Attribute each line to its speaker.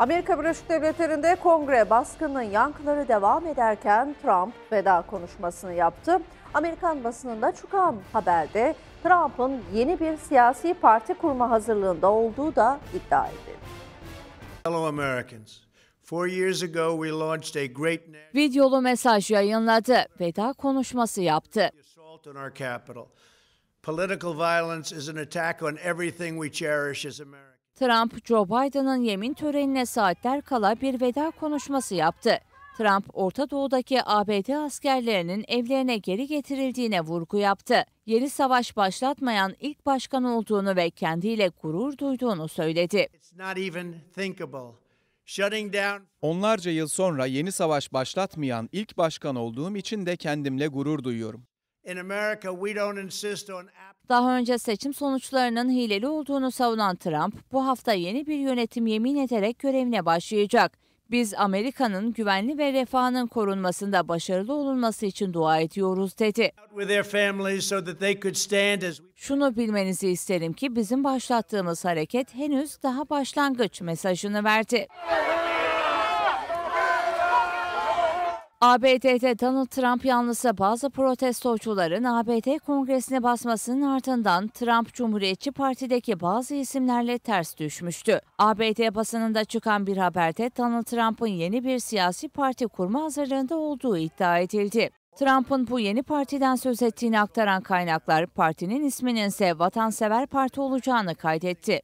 Speaker 1: Amerika Birleşik Devletleri'nde kongre baskının yankıları devam ederken Trump veda konuşmasını yaptı. Amerikan basınında çıkan haberde Trump'ın yeni bir siyasi parti kurma hazırlığında olduğu da iddia edildi.
Speaker 2: Hello Americans.
Speaker 1: Videolu mesaj yayınladı, veda konuşması yaptı.
Speaker 2: Political violence is an attack on everything we cherish as Americans.
Speaker 1: Trump, Joe Biden'ın yemin törenine saatler kala bir veda konuşması yaptı. Trump, Orta Doğu'daki ABD askerlerinin evlerine geri getirildiğine vurgu yaptı. Yeni savaş başlatmayan ilk başkan olduğunu ve kendiyle gurur duyduğunu söyledi. Onlarca yıl sonra yeni savaş başlatmayan ilk başkan olduğum için de kendimle gurur duyuyorum. Daha önce seçim sonuçlarının hileli olduğunu savunan Trump, bu hafta yeni bir yönetim yemin ederek görevine başlayacak. Biz Amerika'nın güvenli ve refahının korunmasında başarılı olunması için dua ediyoruz dedi. Şunu bilmenizi isterim ki bizim başlattığımız hareket henüz daha başlangıç mesajını verdi. ABD'de Donald Trump yanlısı bazı protestocuların ABD kongresine basmasının ardından Trump Cumhuriyetçi Parti'deki bazı isimlerle ters düşmüştü. ABD basınında çıkan bir haberde Donald Trump'ın yeni bir siyasi parti kurma hazırlığında olduğu iddia edildi. Trump'ın bu yeni partiden söz ettiğini aktaran kaynaklar partinin isminin ise Vatansever Parti olacağını kaydetti.